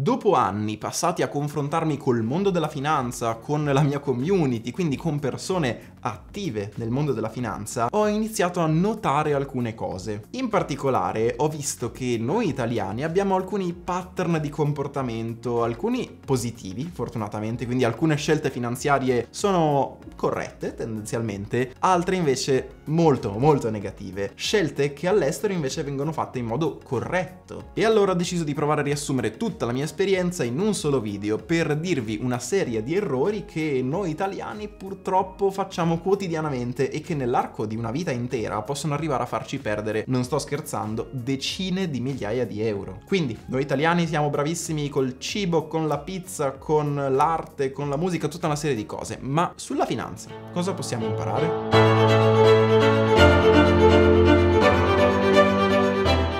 Dopo anni passati a confrontarmi col mondo della finanza, con la mia community, quindi con persone attive nel mondo della finanza, ho iniziato a notare alcune cose. In particolare ho visto che noi italiani abbiamo alcuni pattern di comportamento, alcuni positivi fortunatamente, quindi alcune scelte finanziarie sono corrette tendenzialmente, altre invece molto molto negative, scelte che all'estero invece vengono fatte in modo corretto. E allora ho deciso di provare a riassumere tutta la mia esperienza in un solo video per dirvi una serie di errori che noi italiani purtroppo facciamo quotidianamente e che nell'arco di una vita intera possono arrivare a farci perdere, non sto scherzando, decine di migliaia di euro. Quindi noi italiani siamo bravissimi col cibo, con la pizza, con l'arte, con la musica, tutta una serie di cose, ma sulla finanza cosa possiamo imparare?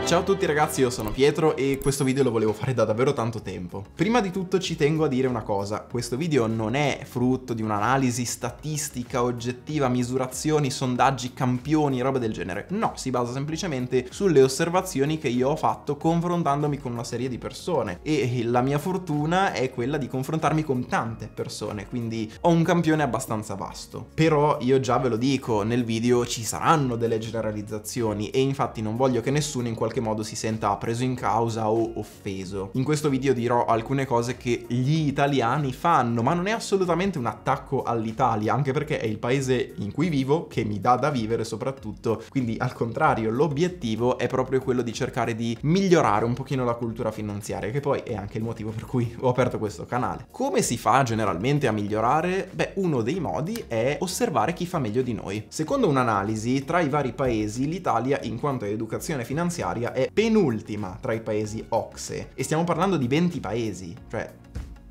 Ciao a tutti ragazzi, io sono Pietro e questo video lo volevo fare da davvero tanto tempo. Prima di tutto ci tengo a dire una cosa, questo video non è frutto di un'analisi statistica, oggettiva, misurazioni, sondaggi, campioni, roba del genere. No, si basa semplicemente sulle osservazioni che io ho fatto confrontandomi con una serie di persone e la mia fortuna è quella di confrontarmi con tante persone, quindi ho un campione abbastanza vasto. Però io già ve lo dico, nel video ci saranno delle generalizzazioni e infatti non voglio che nessuno in qualche qualche modo si senta preso in causa o offeso. In questo video dirò alcune cose che gli italiani fanno, ma non è assolutamente un attacco all'Italia, anche perché è il paese in cui vivo che mi dà da vivere soprattutto, quindi al contrario l'obiettivo è proprio quello di cercare di migliorare un pochino la cultura finanziaria, che poi è anche il motivo per cui ho aperto questo canale. Come si fa generalmente a migliorare? Beh, uno dei modi è osservare chi fa meglio di noi. Secondo un'analisi, tra i vari paesi l'Italia in quanto a educazione finanziaria l'Italia è penultima tra i paesi OXE e stiamo parlando di 20 paesi, cioè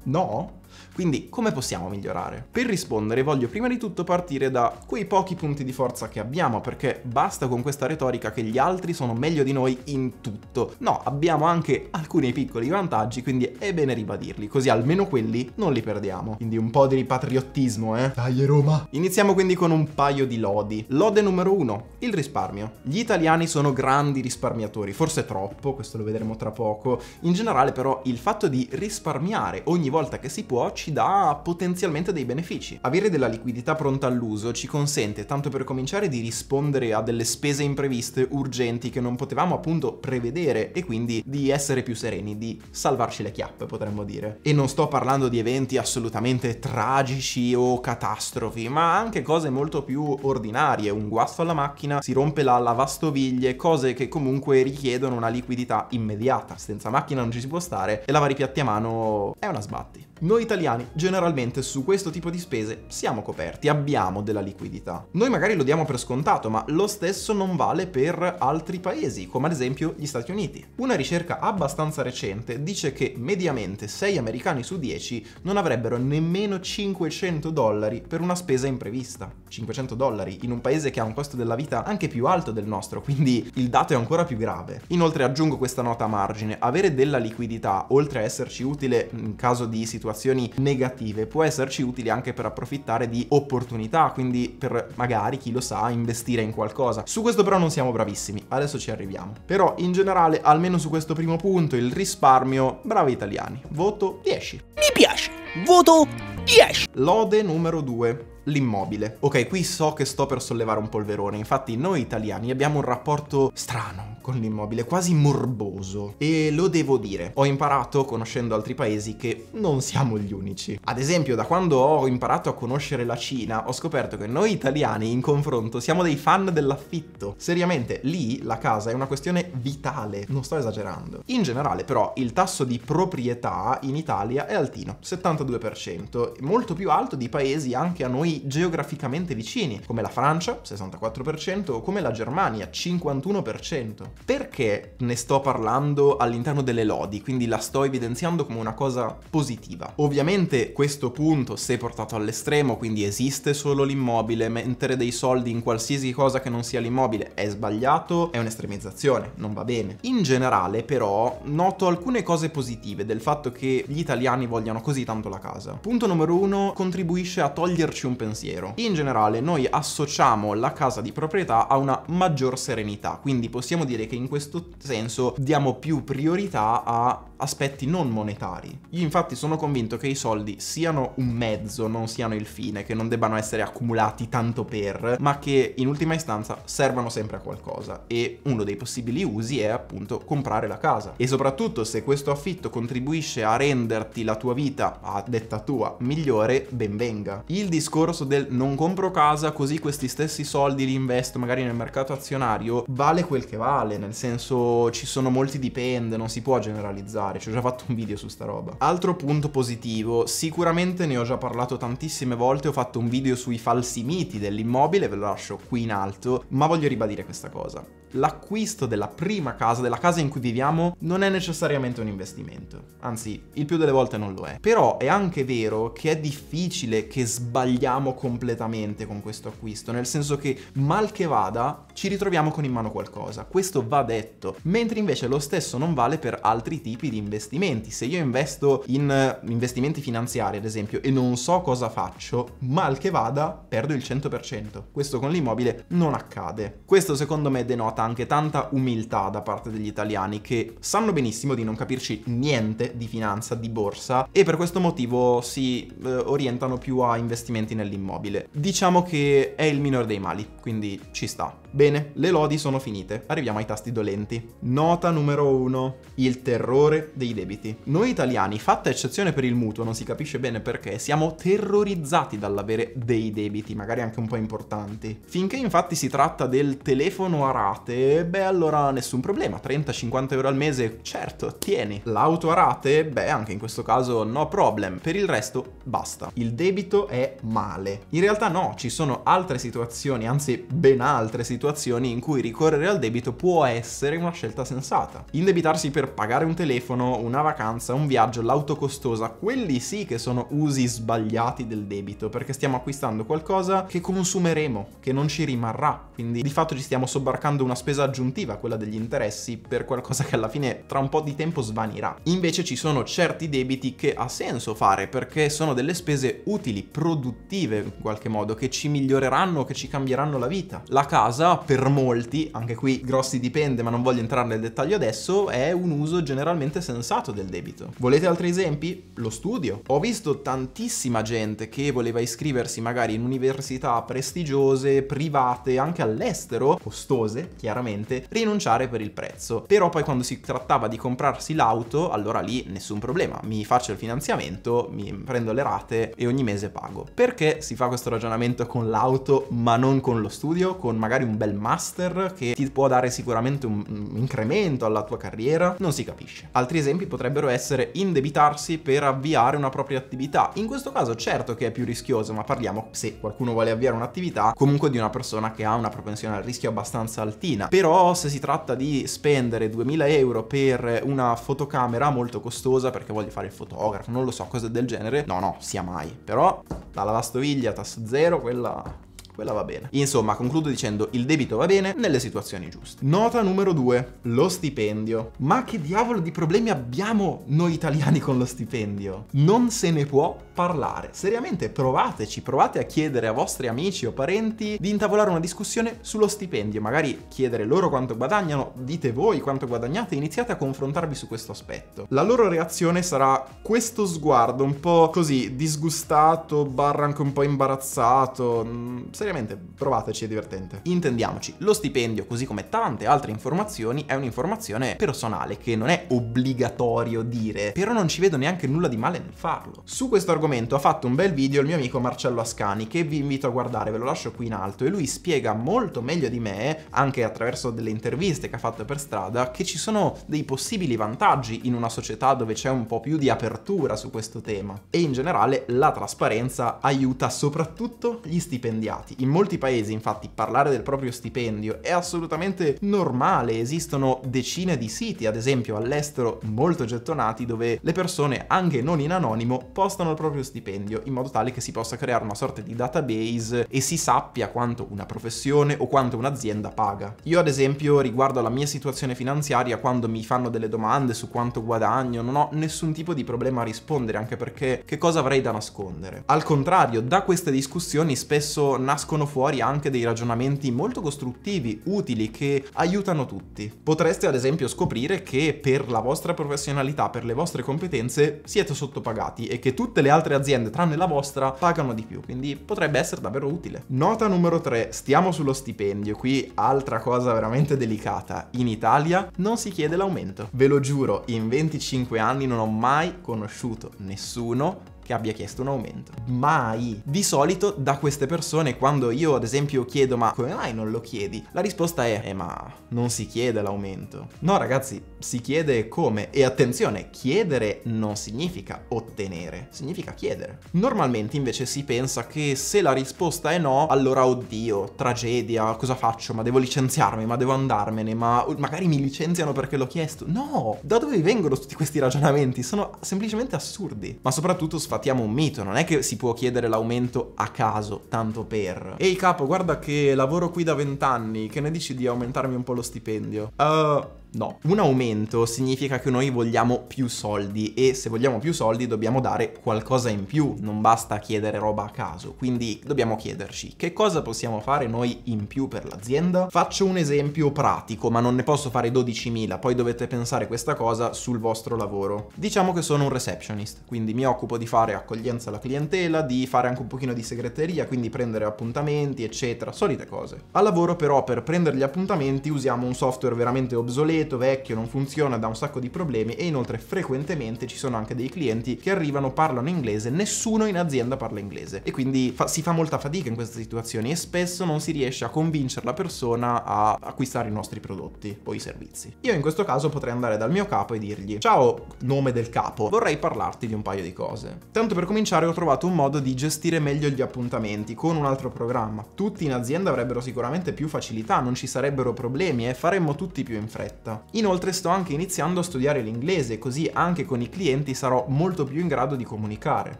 no? Quindi come possiamo migliorare? Per rispondere voglio prima di tutto partire da quei pochi punti di forza che abbiamo, perché basta con questa retorica che gli altri sono meglio di noi in tutto. No, abbiamo anche alcuni piccoli vantaggi, quindi è bene ribadirli, così almeno quelli non li perdiamo. Quindi un po' di ripatriottismo, eh? Dai Roma! Iniziamo quindi con un paio di lodi. Lode numero uno, il risparmio. Gli italiani sono grandi risparmiatori, forse troppo, questo lo vedremo tra poco. In generale però il fatto di risparmiare ogni volta che si può ci ci dà potenzialmente dei benefici. Avere della liquidità pronta all'uso ci consente, tanto per cominciare, di rispondere a delle spese impreviste urgenti che non potevamo appunto prevedere e quindi di essere più sereni, di salvarci le chiappe, potremmo dire. E non sto parlando di eventi assolutamente tragici o catastrofi, ma anche cose molto più ordinarie, un guasto alla macchina, si rompe la lavastoviglie, cose che comunque richiedono una liquidità immediata. Senza macchina non ci si può stare e lavare i piatti a mano è una sbatti. Noi italiani italiani, generalmente su questo tipo di spese siamo coperti, abbiamo della liquidità. Noi magari lo diamo per scontato, ma lo stesso non vale per altri paesi, come ad esempio gli Stati Uniti. Una ricerca abbastanza recente dice che mediamente 6 americani su 10 non avrebbero nemmeno 500 dollari per una spesa imprevista. 500 dollari in un paese che ha un costo della vita anche più alto del nostro, quindi il dato è ancora più grave. Inoltre aggiungo questa nota a margine, avere della liquidità, oltre a esserci utile in caso di situazioni negative, può esserci utili anche per approfittare di opportunità, quindi per magari, chi lo sa, investire in qualcosa. Su questo però non siamo bravissimi, adesso ci arriviamo. Però in generale, almeno su questo primo punto, il risparmio, bravi italiani, voto 10. Mi piace, voto 10. Lode numero 2 l'immobile. Ok, qui so che sto per sollevare un polverone, infatti noi italiani abbiamo un rapporto strano, con l'immobile, quasi morboso. E lo devo dire, ho imparato conoscendo altri paesi che non siamo gli unici. Ad esempio, da quando ho imparato a conoscere la Cina, ho scoperto che noi italiani in confronto siamo dei fan dell'affitto. Seriamente, lì la casa è una questione vitale, non sto esagerando. In generale, però, il tasso di proprietà in Italia è altino, 72%, molto più alto di paesi anche a noi geograficamente vicini, come la Francia, 64%, o come la Germania, 51%. Perché ne sto parlando all'interno delle lodi, quindi la sto evidenziando come una cosa positiva? Ovviamente questo punto, se portato all'estremo, quindi esiste solo l'immobile, mettere dei soldi in qualsiasi cosa che non sia l'immobile è sbagliato, è un'estremizzazione, non va bene. In generale però noto alcune cose positive del fatto che gli italiani vogliano così tanto la casa. Punto numero uno, contribuisce a toglierci un pensiero. In generale noi associamo la casa di proprietà a una maggior serenità, quindi possiamo dire che in questo senso diamo più priorità a aspetti non monetari. Io infatti sono convinto che i soldi siano un mezzo, non siano il fine, che non debbano essere accumulati tanto per, ma che in ultima istanza servano sempre a qualcosa e uno dei possibili usi è appunto comprare la casa. E soprattutto se questo affitto contribuisce a renderti la tua vita, a detta tua, migliore, ben venga. Il discorso del non compro casa così questi stessi soldi li investo magari nel mercato azionario vale quel che vale, nel senso ci sono molti dipende, non si può generalizzare fare, ci ho già fatto un video su sta roba. Altro punto positivo, sicuramente ne ho già parlato tantissime volte, ho fatto un video sui falsi miti dell'immobile, ve lo lascio qui in alto, ma voglio ribadire questa cosa. L'acquisto della prima casa, della casa in cui viviamo, non è necessariamente un investimento, anzi il più delle volte non lo è. Però è anche vero che è difficile che sbagliamo completamente con questo acquisto, nel senso che mal che vada ci ritroviamo con in mano qualcosa, questo va detto, mentre invece lo stesso non vale per altri tipi di investimenti. Se io investo in eh, investimenti finanziari, ad esempio, e non so cosa faccio, mal che vada, perdo il 100%. Questo con l'immobile non accade. Questo secondo me denota anche tanta umiltà da parte degli italiani che sanno benissimo di non capirci niente di finanza, di borsa e per questo motivo si eh, orientano più a investimenti nell'immobile. Diciamo che è il minore dei mali, quindi ci sta. Bene, le lodi sono finite, arriviamo ai tasti dolenti. Nota numero 1. Il terrore dei debiti. Noi italiani, fatta eccezione per il mutuo, non si capisce bene perché, siamo terrorizzati dall'avere dei debiti, magari anche un po' importanti. Finché infatti si tratta del telefono a rate, beh allora nessun problema, 30-50 euro al mese, certo, tieni. L'auto a rate, beh anche in questo caso no problem, per il resto basta. Il debito è male. In realtà no, ci sono altre situazioni, anzi ben altre situazioni in cui ricorrere al debito può essere una scelta sensata. Indebitarsi per pagare un telefono telefono, una vacanza, un viaggio, l'auto costosa, quelli sì che sono usi sbagliati del debito, perché stiamo acquistando qualcosa che consumeremo, che non ci rimarrà, quindi di fatto ci stiamo sobbarcando una spesa aggiuntiva, quella degli interessi, per qualcosa che alla fine tra un po' di tempo svanirà. Invece ci sono certi debiti che ha senso fare, perché sono delle spese utili, produttive in qualche modo, che ci miglioreranno, che ci cambieranno la vita. La casa, per molti, anche qui grossi dipende, ma non voglio entrare nel dettaglio adesso, è un uso generalmente sensato del debito. Volete altri esempi? Lo studio. Ho visto tantissima gente che voleva iscriversi magari in università prestigiose, private, anche all'estero, costose chiaramente, rinunciare per il prezzo. Però poi quando si trattava di comprarsi l'auto, allora lì nessun problema, mi faccio il finanziamento, mi prendo le rate e ogni mese pago. Perché si fa questo ragionamento con l'auto ma non con lo studio, con magari un bel master che ti può dare sicuramente un incremento alla tua carriera? Non si capisce. Altri Altri esempi potrebbero essere indebitarsi per avviare una propria attività. In questo caso certo che è più rischioso, ma parliamo se qualcuno vuole avviare un'attività comunque di una persona che ha una propensione al rischio abbastanza altina. Però se si tratta di spendere 2000 euro per una fotocamera molto costosa perché voglio fare il fotografo, non lo so, cose del genere, no no, sia mai. Però la lavastoviglia, tasso zero, quella quella va bene. Insomma, concludo dicendo il debito va bene nelle situazioni giuste. Nota numero 2, lo stipendio. Ma che diavolo di problemi abbiamo noi italiani con lo stipendio? Non se ne può parlare. Seriamente, provateci, provate a chiedere a vostri amici o parenti di intavolare una discussione sullo stipendio, magari chiedere loro quanto guadagnano, dite voi quanto guadagnate, iniziate a confrontarvi su questo aspetto. La loro reazione sarà questo sguardo un po' così disgustato, barra anche un po' imbarazzato, mm, seriamente, provateci, è divertente. Intendiamoci, lo stipendio, così come tante altre informazioni, è un'informazione personale che non è obbligatorio dire, però non ci vedo neanche nulla di male nel farlo. Su questo argomento ha fatto un bel video il mio amico Marcello Ascani, che vi invito a guardare, ve lo lascio qui in alto, e lui spiega molto meglio di me, anche attraverso delle interviste che ha fatto per strada, che ci sono dei possibili vantaggi in una società dove c'è un po' più di apertura su questo tema. E in generale la trasparenza aiuta soprattutto gli stipendiati. In molti paesi, infatti, parlare del proprio stipendio è assolutamente normale, esistono decine di siti, ad esempio all'estero molto gettonati, dove le persone, anche non in anonimo, postano il proprio stipendio in modo tale che si possa creare una sorta di database e si sappia quanto una professione o quanto un'azienda paga. Io ad esempio riguardo alla mia situazione finanziaria quando mi fanno delle domande su quanto guadagno non ho nessun tipo di problema a rispondere anche perché che cosa avrei da nascondere. Al contrario da queste discussioni spesso nasce nascono fuori anche dei ragionamenti molto costruttivi, utili, che aiutano tutti. Potreste ad esempio scoprire che per la vostra professionalità, per le vostre competenze, siete sottopagati e che tutte le altre aziende, tranne la vostra, pagano di più, quindi potrebbe essere davvero utile. Nota numero 3, stiamo sullo stipendio, qui altra cosa veramente delicata, in Italia non si chiede l'aumento. Ve lo giuro, in 25 anni non ho mai conosciuto nessuno che abbia chiesto un aumento. Mai. Di solito da queste persone quando io ad esempio chiedo ma come mai non lo chiedi? La risposta è eh ma non si chiede l'aumento. No ragazzi, si chiede come e attenzione, chiedere non significa ottenere, significa chiedere. Normalmente invece si pensa che se la risposta è no, allora oddio, tragedia, cosa faccio? Ma devo licenziarmi, ma devo andarmene, ma magari mi licenziano perché l'ho chiesto. No, da dove vengono tutti questi ragionamenti? Sono semplicemente assurdi, ma soprattutto sfatti sfatiamo un mito, non è che si può chiedere l'aumento a caso, tanto per. Ehi capo, guarda che lavoro qui da vent'anni, che ne dici di aumentarmi un po' lo stipendio? Uh, No. Un aumento significa che noi vogliamo più soldi e se vogliamo più soldi dobbiamo dare qualcosa in più, non basta chiedere roba a caso, quindi dobbiamo chiederci che cosa possiamo fare noi in più per l'azienda? Faccio un esempio pratico, ma non ne posso fare 12.000, poi dovete pensare questa cosa sul vostro lavoro. Diciamo che sono un receptionist, quindi mi occupo di fare accoglienza alla clientela, di fare anche un pochino di segreteria, quindi prendere appuntamenti, eccetera, solite cose. Al lavoro però per prendere gli appuntamenti usiamo un software veramente obsoleto obsoleto, vecchio, non funziona, dà un sacco di problemi e inoltre frequentemente ci sono anche dei clienti che arrivano, parlano inglese, nessuno in azienda parla inglese e quindi fa, si fa molta fatica in queste situazioni e spesso non si riesce a convincere la persona a acquistare i nostri prodotti o i servizi. Io in questo caso potrei andare dal mio capo e dirgli ciao nome del capo, vorrei parlarti di un paio di cose. Tanto per cominciare ho trovato un modo di gestire meglio gli appuntamenti con un altro programma. Tutti in azienda avrebbero sicuramente più facilità, non ci sarebbero problemi e faremmo tutti più in fretta offerta. Inoltre sto anche iniziando a studiare l'inglese, così anche con i clienti sarò molto più in grado di comunicare.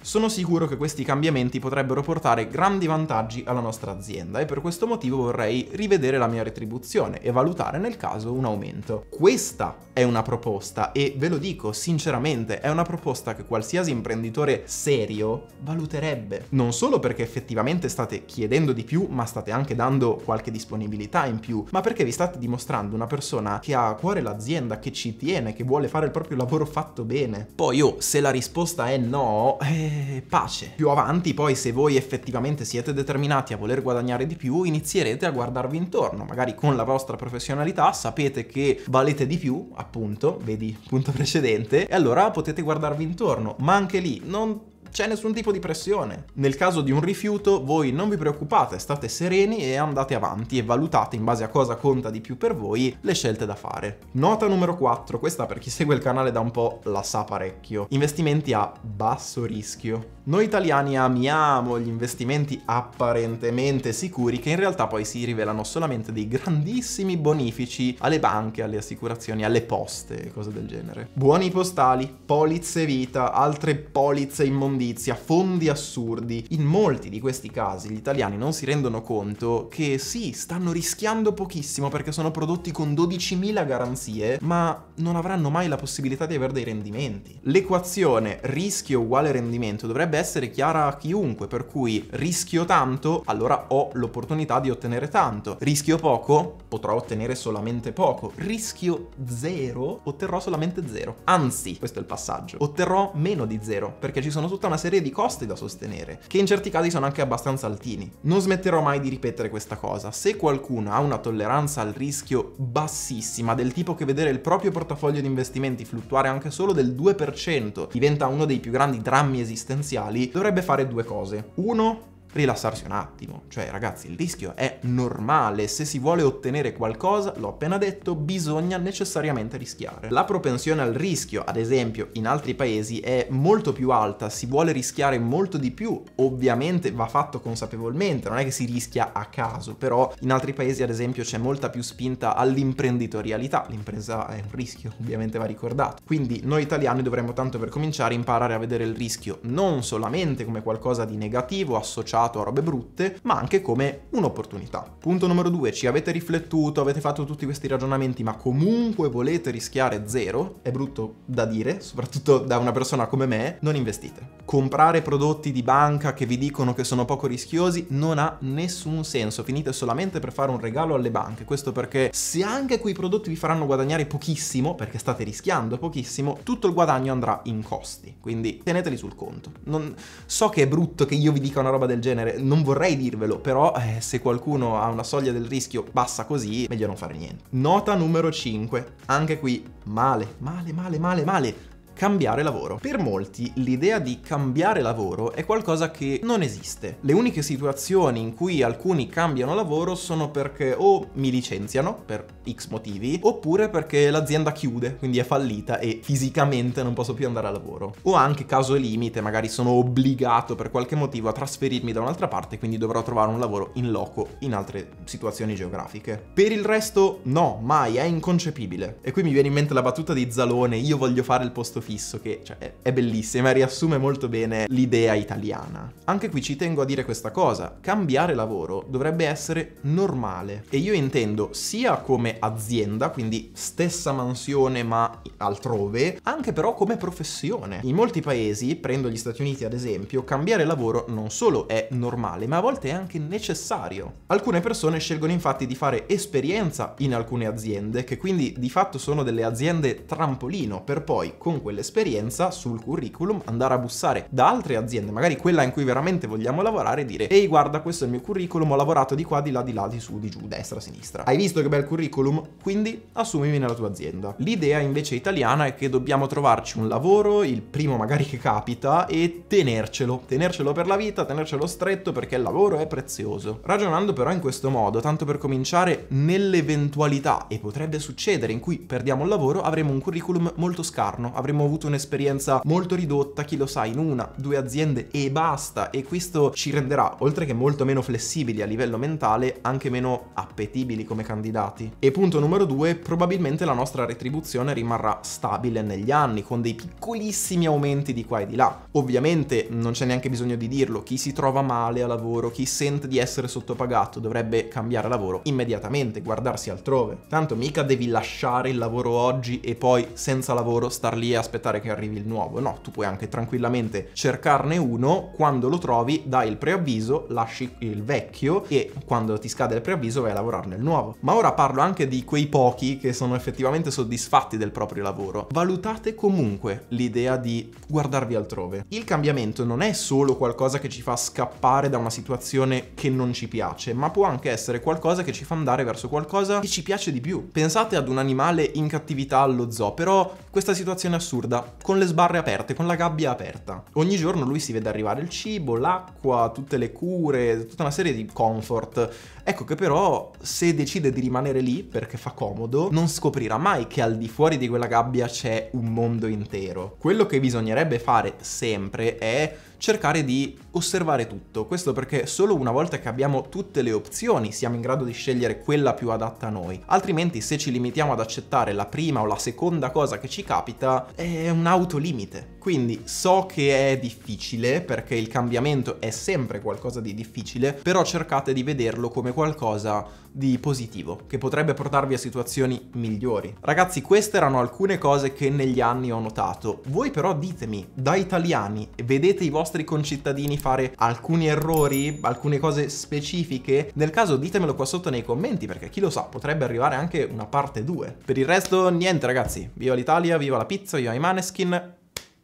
Sono sicuro che questi cambiamenti potrebbero portare grandi vantaggi alla nostra azienda e per questo motivo vorrei rivedere la mia retribuzione e valutare nel caso un aumento. Questa è una proposta e ve lo dico sinceramente, è una proposta che qualsiasi imprenditore serio valuterebbe. Non solo perché effettivamente state chiedendo di più, ma state anche dando qualche disponibilità in più, ma perché vi state dimostrando una persona che ha a cuore l'azienda, che ci tiene, che vuole fare il proprio lavoro fatto bene. Poi oh, se la risposta è no, eh, pace. Più avanti poi se voi effettivamente siete determinati a voler guadagnare di più, inizierete a guardarvi intorno, magari con la vostra professionalità sapete che valete di più, appunto, vedi punto precedente, e allora potete guardarvi intorno, ma anche lì non c'è nessun tipo di pressione. Nel caso di un rifiuto voi non vi preoccupate, state sereni e andate avanti e valutate in base a cosa conta di più per voi le scelte da fare. Nota numero 4, questa per chi segue il canale da un po' la sa parecchio. Investimenti a basso rischio. Noi italiani amiamo gli investimenti apparentemente sicuri che in realtà poi si rivelano solamente dei grandissimi bonifici alle banche, alle assicurazioni, alle poste e cose del genere. Buoni postali, polizze vita, altre polizze immondiali immondizia, fondi assurdi. In molti di questi casi gli italiani non si rendono conto che sì, stanno rischiando pochissimo perché sono prodotti con 12.000 garanzie, ma non avranno mai la possibilità di avere dei rendimenti. L'equazione rischio uguale rendimento dovrebbe essere chiara a chiunque, per cui rischio tanto, allora ho l'opportunità di ottenere tanto. Rischio poco, potrò ottenere solamente poco. Rischio zero, otterrò solamente zero. Anzi, questo è il passaggio, otterrò meno di zero, perché ci sono tutta una serie di costi da sostenere, che in certi casi sono anche abbastanza altini. Non smetterò mai di ripetere questa cosa, se qualcuno ha una tolleranza al rischio bassissima, del tipo che vedere il proprio portafoglio di investimenti fluttuare anche solo del 2% diventa uno dei più grandi drammi esistenziali, dovrebbe fare due cose. Uno, rilassarsi un attimo. Cioè ragazzi, il rischio è normale, se si vuole ottenere qualcosa, l'ho appena detto, bisogna necessariamente rischiare. La propensione al rischio, ad esempio, in altri paesi è molto più alta, si vuole rischiare molto di più, ovviamente va fatto consapevolmente, non è che si rischia a caso, però in altri paesi ad esempio c'è molta più spinta all'imprenditorialità, l'impresa è un rischio, ovviamente va ricordato. Quindi noi italiani dovremmo tanto per cominciare imparare a vedere il rischio non solamente come qualcosa di negativo associato associato a robe brutte, ma anche come un'opportunità. Punto numero due, ci avete riflettuto, avete fatto tutti questi ragionamenti, ma comunque volete rischiare zero, è brutto da dire, soprattutto da una persona come me, non investite. Comprare prodotti di banca che vi dicono che sono poco rischiosi non ha nessun senso, finite solamente per fare un regalo alle banche, questo perché se anche quei prodotti vi faranno guadagnare pochissimo, perché state rischiando pochissimo, tutto il guadagno andrà in costi, quindi teneteli sul conto. Non... So che è brutto che io vi dica una roba del genere, genere, non vorrei dirvelo, però eh, se qualcuno ha una soglia del rischio bassa così, meglio non fare niente. Nota numero 5, anche qui male, male, male, male, male cambiare lavoro. Per molti l'idea di cambiare lavoro è qualcosa che non esiste. Le uniche situazioni in cui alcuni cambiano lavoro sono perché o mi licenziano per x motivi oppure perché l'azienda chiude, quindi è fallita e fisicamente non posso più andare a lavoro. O anche caso limite, magari sono obbligato per qualche motivo a trasferirmi da un'altra parte, quindi dovrò trovare un lavoro in loco in altre situazioni geografiche. Per il resto no, mai, è inconcepibile. E qui mi viene in mente la battuta di Zalone, io voglio fare il posto fisso prefisso che cioè, è, è bellissima e riassume molto bene l'idea italiana. Anche qui ci tengo a dire questa cosa, cambiare lavoro dovrebbe essere normale e io intendo sia come azienda, quindi stessa mansione ma altrove, anche però come professione. In molti paesi, prendo gli Stati Uniti ad esempio, cambiare lavoro non solo è normale ma a volte è anche necessario. Alcune persone scelgono infatti di fare esperienza in alcune aziende che quindi di fatto sono delle aziende trampolino per poi con quelle dell'esperienza sul curriculum, andare a bussare da altre aziende, magari quella in cui veramente vogliamo lavorare, e dire ehi guarda questo è il mio curriculum, ho lavorato di qua, di là, di là, di su, di giù, destra, sinistra. Hai visto che bel curriculum? Quindi assumimi nella tua azienda. L'idea invece italiana è che dobbiamo trovarci un lavoro, il primo magari che capita, e tenercelo, tenercelo per la vita, tenercelo stretto perché il lavoro è prezioso. Ragionando però in questo modo, tanto per cominciare, nell'eventualità, e potrebbe succedere, in cui perdiamo il lavoro, avremo un curriculum molto scarno, avremo avuto un'esperienza molto ridotta, chi lo sa, in una, due aziende e basta e questo ci renderà, oltre che molto meno flessibili a livello mentale, anche meno appetibili come candidati. E punto numero due, probabilmente la nostra retribuzione rimarrà stabile negli anni, con dei piccolissimi aumenti di qua e di là. Ovviamente non c'è neanche bisogno di dirlo, chi si trova male a lavoro, chi sente di essere sottopagato dovrebbe cambiare lavoro immediatamente, guardarsi altrove. Tanto mica devi lasciare il lavoro oggi e poi senza lavoro star lì a aspettare che arrivi il nuovo, no, tu puoi anche tranquillamente cercarne uno, quando lo trovi dai il preavviso, lasci il vecchio e quando ti scade il preavviso vai a lavorarne il nuovo. Ma ora parlo anche di quei pochi che sono effettivamente soddisfatti del proprio lavoro. Valutate comunque l'idea di guardarvi altrove. Il cambiamento non è solo qualcosa che ci fa scappare da una situazione che non ci piace, ma può anche essere qualcosa che ci fa andare verso qualcosa che ci piace di più. Pensate ad un animale in cattività allo zoo, però questa situazione assurda assurda, con le sbarre aperte, con la gabbia aperta. Ogni giorno lui si vede arrivare il cibo, l'acqua, tutte le cure, tutta una serie di comfort. Ecco che però se decide di rimanere lì perché fa comodo, non scoprirà mai che al di fuori di quella gabbia c'è un mondo intero. Quello che bisognerebbe fare sempre è cercare di osservare tutto. Questo perché solo una volta che abbiamo tutte le opzioni siamo in grado di scegliere quella più adatta a noi. Altrimenti se ci limitiamo ad accettare la prima o la seconda cosa che ci capita è un autolimite. Quindi so che è difficile perché il cambiamento è sempre qualcosa di difficile, però cercate di vederlo come qualcosa di positivo, che potrebbe portarvi a situazioni migliori. Ragazzi, queste erano alcune cose che negli anni ho notato. Voi però ditemi, da italiani, vedete i vostri concittadini fare alcuni errori, alcune cose specifiche? Nel caso ditemelo qua sotto nei commenti, perché chi lo sa, potrebbe arrivare anche una parte 2. Per il resto, niente ragazzi, viva l'Italia, viva la pizza, viva i maneskin,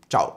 ciao!